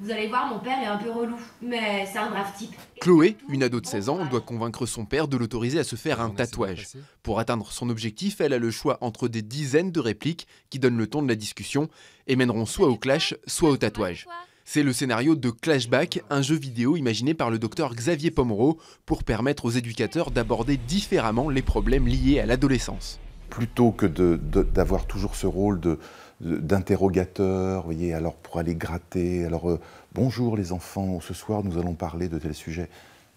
Vous allez voir, mon père est un peu relou, mais c'est un brave type. Chloé, une ado de 16 ans, doit convaincre son père de l'autoriser à se faire un tatouage. Pour atteindre son objectif, elle a le choix entre des dizaines de répliques qui donnent le ton de la discussion et mèneront soit au clash, soit au tatouage. C'est le scénario de Clashback, un jeu vidéo imaginé par le docteur Xavier Pomereau pour permettre aux éducateurs d'aborder différemment les problèmes liés à l'adolescence plutôt que d'avoir toujours ce rôle de, d'interrogateur, voyez, alors pour aller gratter, alors euh, bonjour les enfants, ce soir nous allons parler de tel sujet.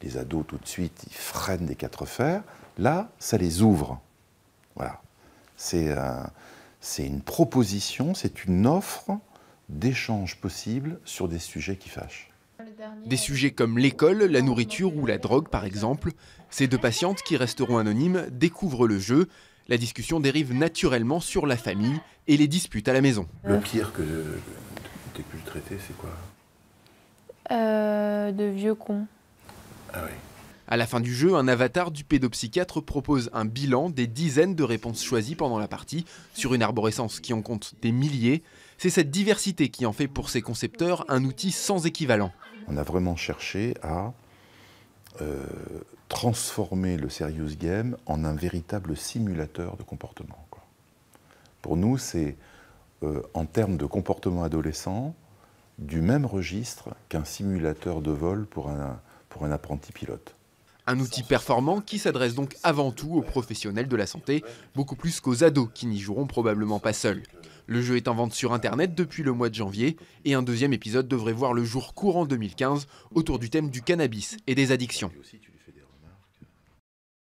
Les ados tout de suite, ils freinent des quatre fers. Là, ça les ouvre. Voilà. C'est euh, une proposition, c'est une offre d'échange possible sur des sujets qui fâchent. Des sujets comme l'école, la nourriture ou la drogue par exemple, ces deux patientes qui resteront anonymes découvrent le jeu la discussion dérive naturellement sur la famille et les disputes à la maison. Le pire que t'aies pu traiter, c'est quoi euh, De vieux cons. Ah oui. À la fin du jeu, un avatar du pédopsychiatre propose un bilan des dizaines de réponses choisies pendant la partie, sur une arborescence qui en compte des milliers. C'est cette diversité qui en fait pour ses concepteurs un outil sans équivalent. On a vraiment cherché à euh, transformer le serious game en un véritable simulateur de comportement. Pour nous, c'est euh, en termes de comportement adolescent, du même registre qu'un simulateur de vol pour un, pour un apprenti pilote. Un outil performant qui s'adresse donc avant tout aux professionnels de la santé, beaucoup plus qu'aux ados qui n'y joueront probablement pas seuls. Le jeu est en vente sur Internet depuis le mois de janvier et un deuxième épisode devrait voir le jour courant 2015 autour du thème du cannabis et des addictions.